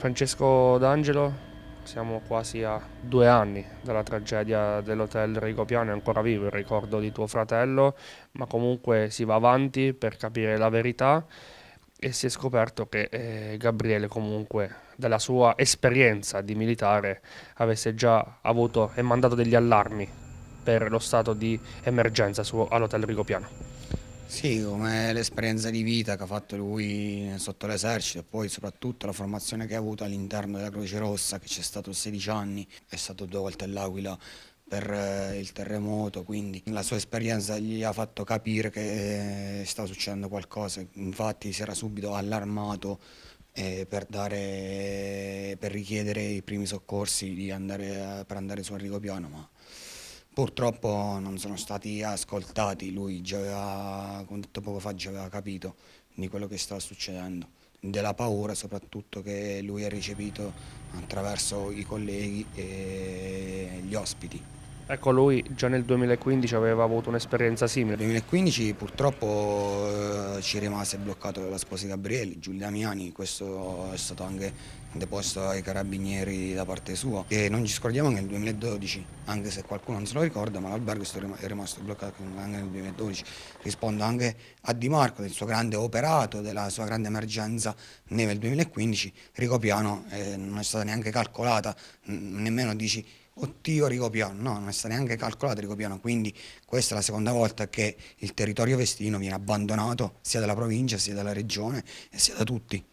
Francesco D'Angelo, siamo quasi a due anni dalla tragedia dell'hotel Rigopiano, è ancora vivo il ricordo di tuo fratello, ma comunque si va avanti per capire la verità e si è scoperto che eh, Gabriele comunque dalla sua esperienza di militare avesse già avuto e mandato degli allarmi per lo stato di emergenza all'hotel Rigopiano. Sì, come l'esperienza di vita che ha fatto lui sotto l'esercito e poi soprattutto la formazione che ha avuto all'interno della Croce Rossa, che c'è stato 16 anni, è stato due volte all'Aquila per eh, il terremoto, quindi la sua esperienza gli ha fatto capire che eh, stava succedendo qualcosa, infatti si era subito allarmato eh, per, dare, per richiedere i primi soccorsi andare, per andare su Enrico Piano, ma Purtroppo non sono stati ascoltati, lui già aveva, come detto poco fa, già aveva capito di quello che stava succedendo, della paura soprattutto che lui ha ricevuto attraverso i colleghi e gli ospiti. Ecco, lui già nel 2015 aveva avuto un'esperienza simile. Nel 2015 purtroppo eh, ci rimase bloccato la sposa di Gabriele, Giulia Miani, questo è stato anche deposto ai carabinieri da parte sua. E non ci scordiamo che nel 2012, anche se qualcuno non se lo ricorda, ma l'albergo è rimasto bloccato anche nel 2012. Rispondo anche a Di Marco del suo grande operato, della sua grande emergenza nel 2015. Ricopiano eh, non è stata neanche calcolata, nemmeno dici Ottio Rigopiano, no, non è stato neanche calcolato Rigopiano, quindi questa è la seconda volta che il territorio vestino viene abbandonato sia dalla provincia, sia dalla regione e sia da tutti.